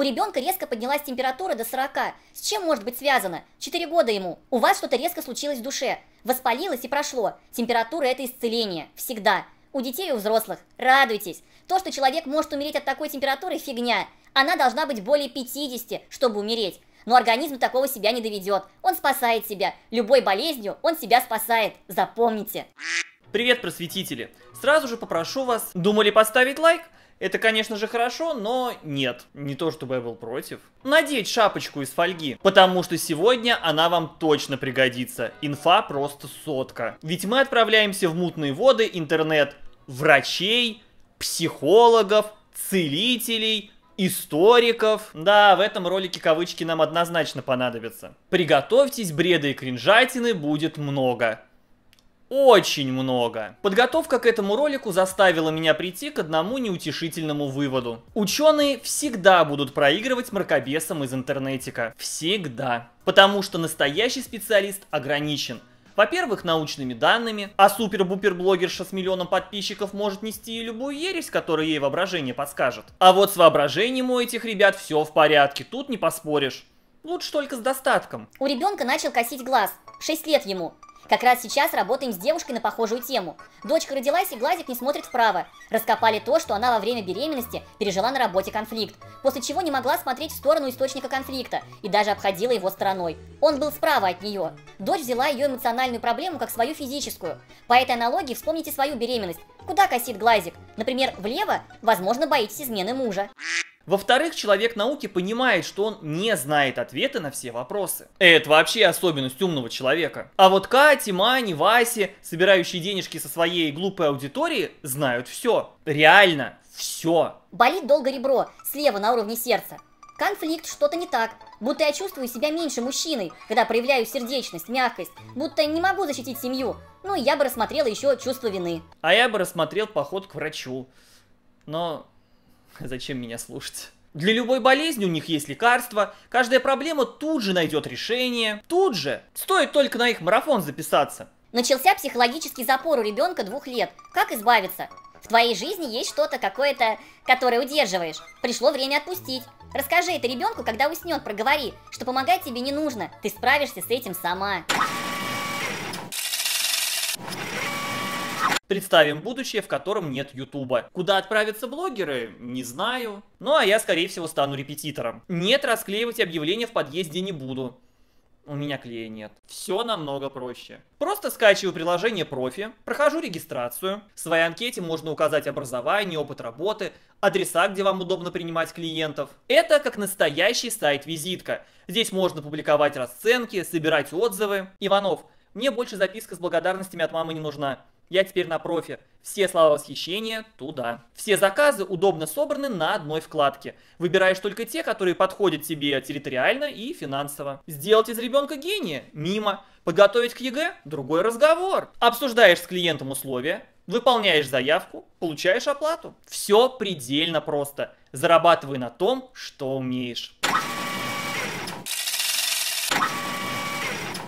У ребенка резко поднялась температура до 40. С чем может быть связано? 4 года ему. У вас что-то резко случилось в душе. Воспалилось и прошло. Температура – это исцеление. Всегда. У детей и у взрослых. Радуйтесь. То, что человек может умереть от такой температуры – фигня. Она должна быть более 50, чтобы умереть. Но организм такого себя не доведет. Он спасает себя. Любой болезнью он себя спасает. Запомните. Привет, просветители! Сразу же попрошу вас, думали поставить лайк? Это, конечно же, хорошо, но нет, не то чтобы я был против. Надеть шапочку из фольги, потому что сегодня она вам точно пригодится. Инфа просто сотка. Ведь мы отправляемся в мутные воды интернет врачей, психологов, целителей, историков. Да, в этом ролике кавычки нам однозначно понадобятся. Приготовьтесь, бреда и кринжатины будет много. Очень много. Подготовка к этому ролику заставила меня прийти к одному неутешительному выводу. Ученые всегда будут проигрывать мракобесам из интернетика. Всегда. Потому что настоящий специалист ограничен. Во-первых, научными данными, а супер-бупер-блогерша с миллионом подписчиков может нести и любую ересь, которую ей воображение подскажет. А вот с воображением у этих ребят все в порядке, тут не поспоришь. Лучше только с достатком. У ребенка начал косить глаз. Шесть лет ему. Как раз сейчас работаем с девушкой на похожую тему. Дочка родилась и глазик не смотрит вправо. Раскопали то, что она во время беременности пережила на работе конфликт, после чего не могла смотреть в сторону источника конфликта и даже обходила его стороной. Он был справа от нее. Дочь взяла ее эмоциональную проблему как свою физическую. По этой аналогии вспомните свою беременность. Куда косит глазик? Например, влево, возможно, боитесь измены мужа. Во-вторых, человек науки понимает, что он не знает ответы на все вопросы. Это вообще особенность умного человека. А вот Кати, Мани, Васи, собирающие денежки со своей глупой аудитории, знают все. Реально, все. Болит долго ребро, слева на уровне сердца. Конфликт, что-то не так. Будто я чувствую себя меньше мужчиной, когда проявляю сердечность, мягкость. Будто не могу защитить семью. Ну, я бы рассмотрел еще чувство вины. А я бы рассмотрел поход к врачу. Но Зачем меня слушать? Для любой болезни у них есть лекарства, каждая проблема тут же найдет решение, тут же. Стоит только на их марафон записаться. Начался психологический запор у ребенка двух лет. Как избавиться? В твоей жизни есть что-то какое-то, которое удерживаешь. Пришло время отпустить. Расскажи это ребенку, когда уснет, проговори, что помогать тебе не нужно, ты справишься с этим сама. Представим будущее, в котором нет Ютуба. Куда отправятся блогеры? Не знаю. Ну а я, скорее всего, стану репетитором. Нет, расклеивать объявления в подъезде не буду. У меня клея нет. Все намного проще. Просто скачиваю приложение профи, прохожу регистрацию. В своей анкете можно указать образование, опыт работы, адреса, где вам удобно принимать клиентов. Это как настоящий сайт-визитка. Здесь можно публиковать расценки, собирать отзывы. Иванов, мне больше записка с благодарностями от мамы не нужна. Я теперь на профи. Все слова восхищения туда. Все заказы удобно собраны на одной вкладке. Выбираешь только те, которые подходят тебе территориально и финансово. Сделать из ребенка гения? Мимо. Подготовить к ЕГЭ? Другой разговор. Обсуждаешь с клиентом условия, выполняешь заявку, получаешь оплату. Все предельно просто. Зарабатывай на том, что умеешь.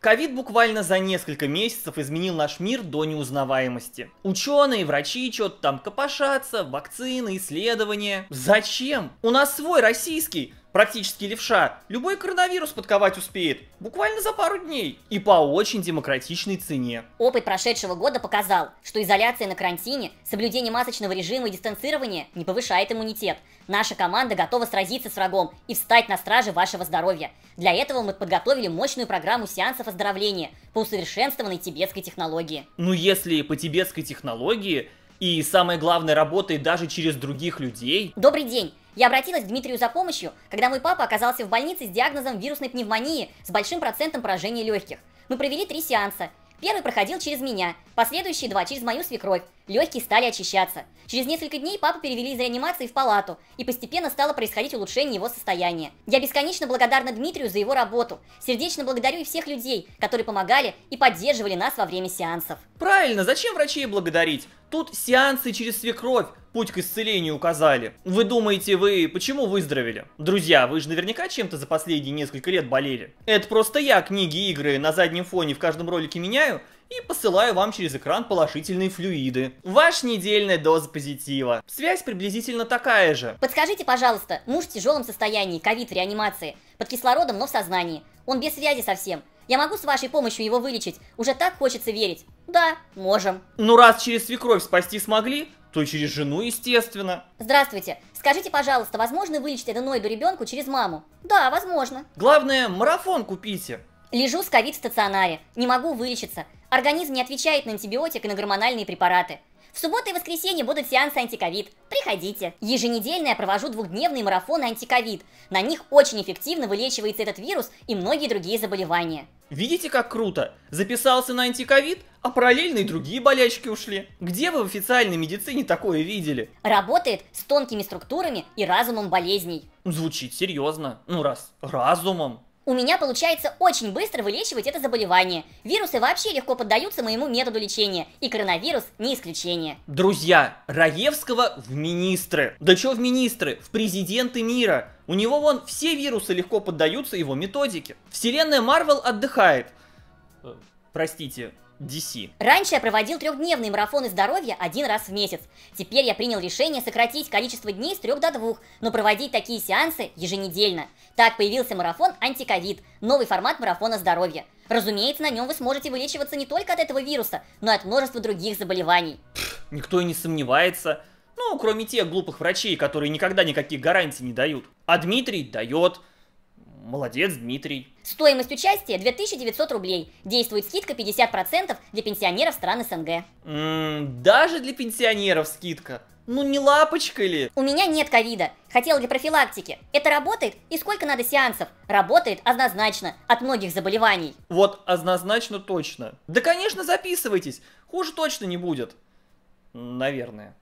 Ковид буквально за несколько месяцев изменил наш мир до неузнаваемости. Ученые, врачи что-то там копошатся, вакцины, исследования. Зачем? У нас свой российский Практически левша. Любой коронавирус подковать успеет. Буквально за пару дней. И по очень демократичной цене. Опыт прошедшего года показал, что изоляция на карантине, соблюдение масочного режима и дистанцирование не повышает иммунитет. Наша команда готова сразиться с врагом и встать на страже вашего здоровья. Для этого мы подготовили мощную программу сеансов оздоровления по усовершенствованной тибетской технологии. Ну если по тибетской технологии, и самое главное, работает даже через других людей. Добрый день! Я обратилась к Дмитрию за помощью, когда мой папа оказался в больнице с диагнозом вирусной пневмонии с большим процентом поражения легких. Мы провели три сеанса. Первый проходил через меня, Последующие два через мою свекровь. Легкие стали очищаться. Через несколько дней папу перевели из реанимации в палату, и постепенно стало происходить улучшение его состояния. Я бесконечно благодарна Дмитрию за его работу. Сердечно благодарю и всех людей, которые помогали и поддерживали нас во время сеансов. Правильно, зачем врачей благодарить? Тут сеансы через свекровь путь к исцелению указали. Вы думаете, вы почему выздоровели? Друзья, вы же наверняка чем-то за последние несколько лет болели. Это просто я книги, игры на заднем фоне в каждом ролике меняю и посылаю вам через экран положительные флюиды. Ваша недельная доза позитива. Связь приблизительно такая же. Подскажите, пожалуйста, муж в тяжелом состоянии, ковид в реанимации, под кислородом, но в сознании. Он без связи совсем. Я могу с вашей помощью его вылечить? Уже так хочется верить. Да, можем. Ну раз через свекровь спасти смогли, то через жену, естественно. Здравствуйте. Скажите, пожалуйста, возможно вылечить аденоиду ребенку через маму? Да, возможно. Главное, марафон купите. Лежу с ковид в стационаре. Не могу вылечиться. Организм не отвечает на антибиотик и на гормональные препараты. В субботу и воскресенье будут сеансы антиковид. Приходите. Еженедельно я провожу двухдневные марафоны антиковид. На них очень эффективно вылечивается этот вирус и многие другие заболевания. Видите, как круто? Записался на антиковид, а параллельно и другие болячки ушли. Где вы в официальной медицине такое видели? Работает с тонкими структурами и разумом болезней. Звучит серьезно. Ну раз разумом, у меня получается очень быстро вылечивать это заболевание. Вирусы вообще легко поддаются моему методу лечения, и коронавирус не исключение. Друзья, Раевского в министры. Да чё в министры, в президенты мира. У него вон все вирусы легко поддаются его методике. Вселенная Марвел отдыхает. Э, простите, DC. Раньше я проводил трехдневные марафоны здоровья один раз в месяц. Теперь я принял решение сократить количество дней с трех до двух, но проводить такие сеансы еженедельно. Так появился марафон «Антиковид», новый формат марафона здоровья. Разумеется, на нем вы сможете вылечиваться не только от этого вируса, но и от множества других заболеваний. Пфф, никто и не сомневается. Ну, кроме тех глупых врачей, которые никогда никаких гарантий не дают. А Дмитрий дает. Молодец, Дмитрий. Стоимость участия 2900 рублей. Действует скидка 50% для пенсионеров стран СНГ. Ммм, даже для пенсионеров скидка. Ну не лапочка ли? У меня нет ковида. Хотела для профилактики. Это работает? И сколько надо сеансов? Работает однозначно. От многих заболеваний. Вот однозначно точно. Да конечно записывайтесь. Хуже точно не будет. Наверное.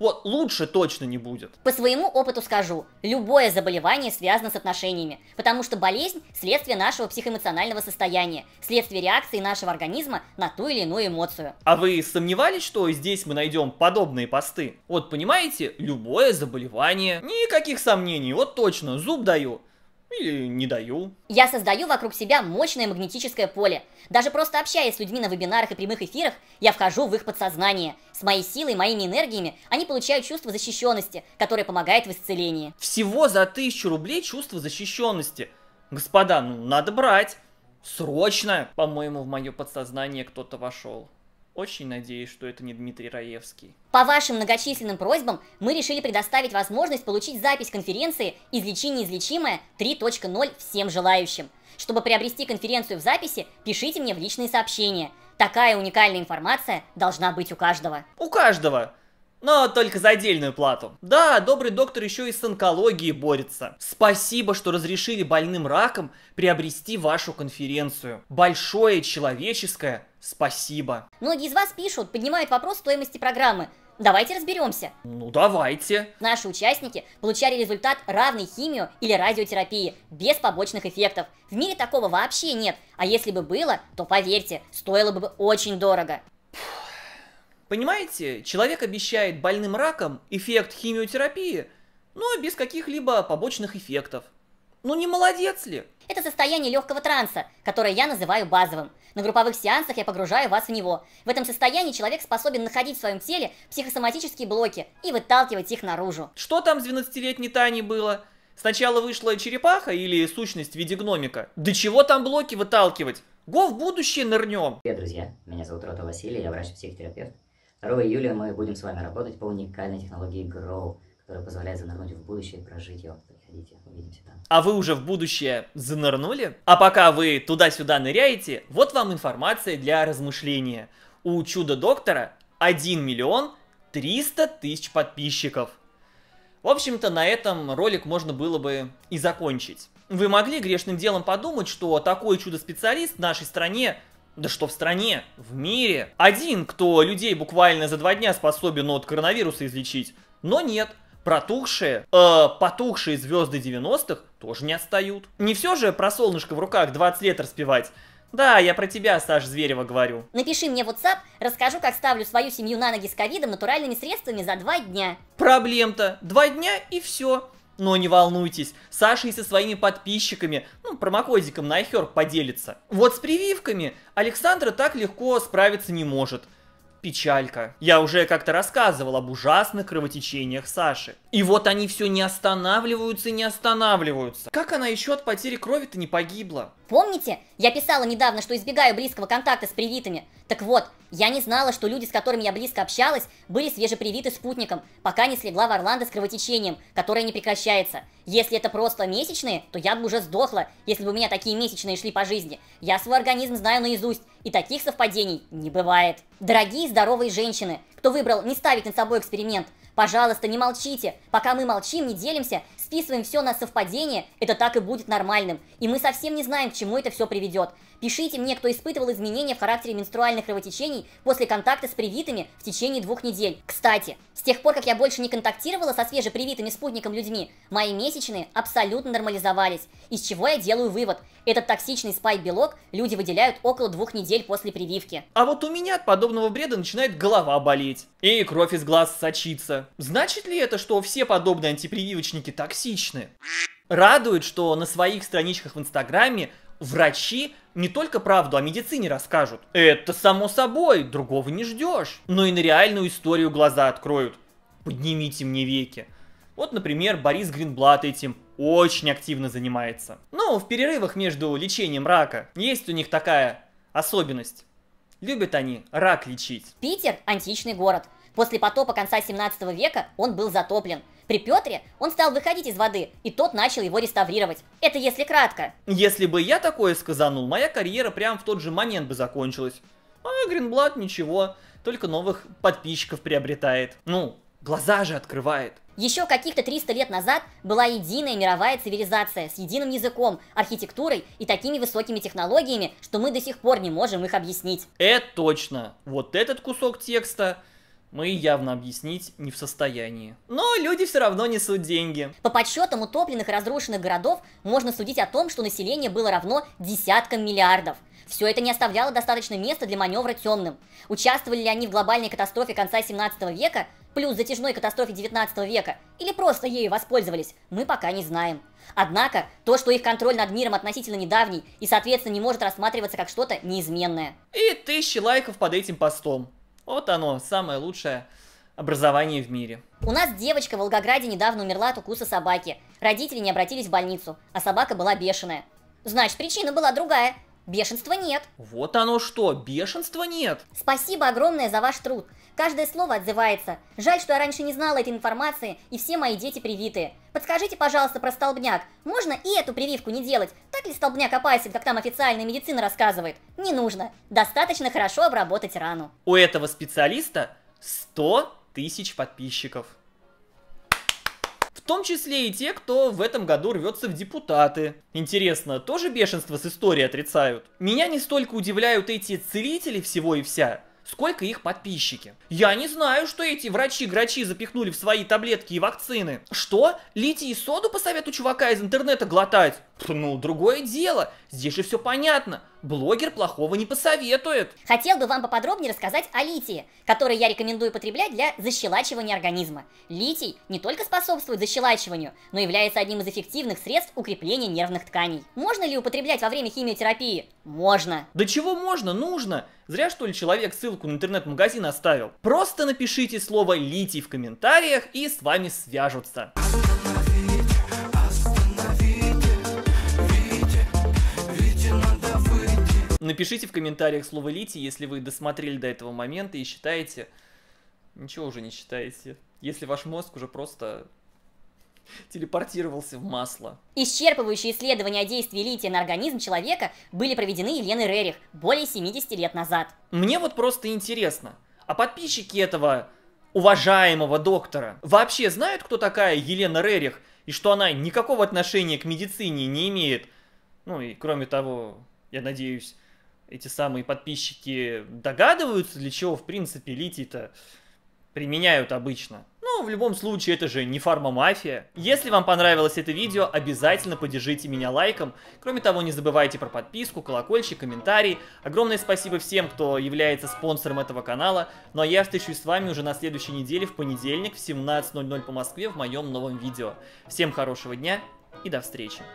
Вот лучше точно не будет. По своему опыту скажу, любое заболевание связано с отношениями, потому что болезнь – следствие нашего психоэмоционального состояния, следствие реакции нашего организма на ту или иную эмоцию. А вы сомневались, что здесь мы найдем подобные посты? Вот понимаете, любое заболевание, никаких сомнений, вот точно, зуб даю. Или не даю. Я создаю вокруг себя мощное магнетическое поле. Даже просто общаясь с людьми на вебинарах и прямых эфирах, я вхожу в их подсознание с моей силой, моими энергиями они получают чувство защищенности, которое помогает в исцелении. Всего за тысячу рублей чувство защищенности. Господа, ну надо брать. Срочно! По-моему, в мое подсознание кто-то вошел. Очень надеюсь, что это не Дмитрий Раевский. По вашим многочисленным просьбам мы решили предоставить возможность получить запись конференции «Излечи неизлечимое 3.0» всем желающим. Чтобы приобрести конференцию в записи, пишите мне в личные сообщения – Такая уникальная информация должна быть у каждого. У каждого! Но только за отдельную плату. Да, добрый доктор еще и с онкологией борется. Спасибо, что разрешили больным раком приобрести вашу конференцию. Большое человеческое спасибо. Многие из вас пишут, поднимают вопрос стоимости программы. Давайте разберемся. Ну, давайте. Наши участники получали результат равный химио или радиотерапии, без побочных эффектов. В мире такого вообще нет, а если бы было, то поверьте, стоило бы очень дорого. Понимаете, человек обещает больным раком эффект химиотерапии, но ну, а без каких-либо побочных эффектов. Ну не молодец ли? Это состояние легкого транса, которое я называю базовым. На групповых сеансах я погружаю вас в него. В этом состоянии человек способен находить в своем теле психосоматические блоки и выталкивать их наружу. Что там с 12-летней Таней было? Сначала вышла черепаха или сущность в виде гномика? Да чего там блоки выталкивать? Го в будущее нырнем! Привет, друзья! Меня зовут Рота Василий, я врач-психотерапевт. 2 июля мы будем с вами работать по уникальной технологии Grow – которая позволяет занырнуть в будущее и прожить его. Приходите, увидимся там. А вы уже в будущее занырнули? А пока вы туда-сюда ныряете, вот вам информация для размышления. У Чудо-доктора 1 миллион 300 тысяч подписчиков. В общем-то, на этом ролик можно было бы и закончить. Вы могли грешным делом подумать, что такой чудо-специалист в нашей стране, да что в стране, в мире, один, кто людей буквально за два дня способен от коронавируса излечить. Но нет, Протухшие, э, потухшие звезды 90-х тоже не отстают. Не все же про солнышко в руках 20 лет распевать. Да, я про тебя, Саш Зверева, говорю. Напиши мне в WhatsApp, расскажу, как ставлю свою семью на ноги с ковидом натуральными средствами за два дня. Проблем-то. Два дня и все. Но не волнуйтесь, Саша и со своими подписчиками, ну, промокодиком на iHerb поделится. Вот с прививками Александра так легко справиться не может печалька. Я уже как-то рассказывал об ужасных кровотечениях Саши. И вот они все не останавливаются и не останавливаются. Как она еще от потери крови-то не погибла? Помните, я писала недавно, что избегаю близкого контакта с привитыми. Так вот, я не знала, что люди, с которыми я близко общалась, были свежепривиты спутником, пока не слегла в Орландо с кровотечением, которое не прекращается. Если это просто месячные, то я бы уже сдохла, если бы у меня такие месячные шли по жизни. Я свой организм знаю наизусть, и таких совпадений не бывает. Дорогие здоровые женщины, кто выбрал не ставить над собой эксперимент – Пожалуйста, не молчите. Пока мы молчим, не делимся, списываем все на совпадение, это так и будет нормальным. И мы совсем не знаем, к чему это все приведет. Пишите мне, кто испытывал изменения в характере менструальных кровотечений после контакта с привитыми в течение двух недель. Кстати, с тех пор, как я больше не контактировала со свежепривитыми спутником людьми, мои месячные абсолютно нормализовались. Из чего я делаю вывод. Этот токсичный спайк-белок люди выделяют около двух недель после прививки. А вот у меня от подобного бреда начинает голова болеть. И кровь из глаз сочится. Значит ли это, что все подобные антипрививочники токсичны? Радует, что на своих страничках в Инстаграме врачи не только правду о медицине расскажут. Это само собой, другого не ждешь. Но и на реальную историю глаза откроют. Поднимите мне веки. Вот, например, Борис Гринблат этим очень активно занимается. Ну, в перерывах между лечением рака есть у них такая особенность. Любят они рак лечить. Питер – античный город. После потопа конца 17 века он был затоплен. При Петре он стал выходить из воды, и тот начал его реставрировать. Это если кратко. Если бы я такое сказанул, моя карьера прямо в тот же момент бы закончилась. А Гринблат ничего, только новых подписчиков приобретает. Ну, глаза же открывает. Еще каких-то 300 лет назад была единая мировая цивилизация с единым языком, архитектурой и такими высокими технологиями, что мы до сих пор не можем их объяснить. Это точно. Вот этот кусок текста мы явно объяснить не в состоянии. Но люди все равно несут деньги. По подсчетам утопленных и разрушенных городов можно судить о том, что население было равно десяткам миллиардов. Все это не оставляло достаточно места для маневра темным. Участвовали ли они в глобальной катастрофе конца 17 века, плюс затяжной катастрофе 19 века, или просто ею воспользовались, мы пока не знаем. Однако, то, что их контроль над миром относительно недавний и, соответственно, не может рассматриваться как что-то неизменное. И тысячи лайков под этим постом. Вот оно, самое лучшее образование в мире. У нас девочка в Волгограде недавно умерла от укуса собаки. Родители не обратились в больницу, а собака была бешеная. Значит, причина была другая. Бешенства нет. Вот оно что, бешенства нет. Спасибо огромное за ваш труд. Каждое слово отзывается. Жаль, что я раньше не знала этой информации, и все мои дети привитые. Подскажите, пожалуйста, про столбняк. Можно и эту прививку не делать? Так ли столбняк опасен, как там официальная медицина рассказывает? Не нужно. Достаточно хорошо обработать рану. У этого специалиста 100 тысяч подписчиков том числе и те, кто в этом году рвется в депутаты. Интересно, тоже бешенство с историей отрицают? Меня не столько удивляют эти целители всего и вся, сколько их подписчики. Я не знаю, что эти врачи-грачи запихнули в свои таблетки и вакцины. Что? Литий и соду по совету чувака из интернета глотать? Ну, другое дело, здесь же все понятно. Блогер плохого не посоветует. Хотел бы вам поподробнее рассказать о литии, который я рекомендую потреблять для защелачивания организма. Литий не только способствует защелачиванию, но является одним из эффективных средств укрепления нервных тканей. Можно ли употреблять во время химиотерапии? Можно. Да чего можно, нужно. Зря что ли человек ссылку на интернет-магазин оставил. Просто напишите слово литий в комментариях и с вами свяжутся. Напишите в комментариях слово «лити», если вы досмотрели до этого момента и считаете... Ничего уже не считаете. Если ваш мозг уже просто телепортировался в масло. Исчерпывающие исследования о действии лития на организм человека были проведены Еленой Рерих более 70 лет назад. Мне вот просто интересно, а подписчики этого уважаемого доктора вообще знают, кто такая Елена Рерих, и что она никакого отношения к медицине не имеет? Ну и кроме того, я надеюсь, эти самые подписчики догадываются, для чего, в принципе, литий-то применяют обычно. Ну, в любом случае, это же не фарма-мафия. Если вам понравилось это видео, обязательно поддержите меня лайком. Кроме того, не забывайте про подписку, колокольчик, комментарий. Огромное спасибо всем, кто является спонсором этого канала. Ну а я встречусь с вами уже на следующей неделе, в понедельник, в 17.00 по Москве, в моем новом видео. Всем хорошего дня и до встречи.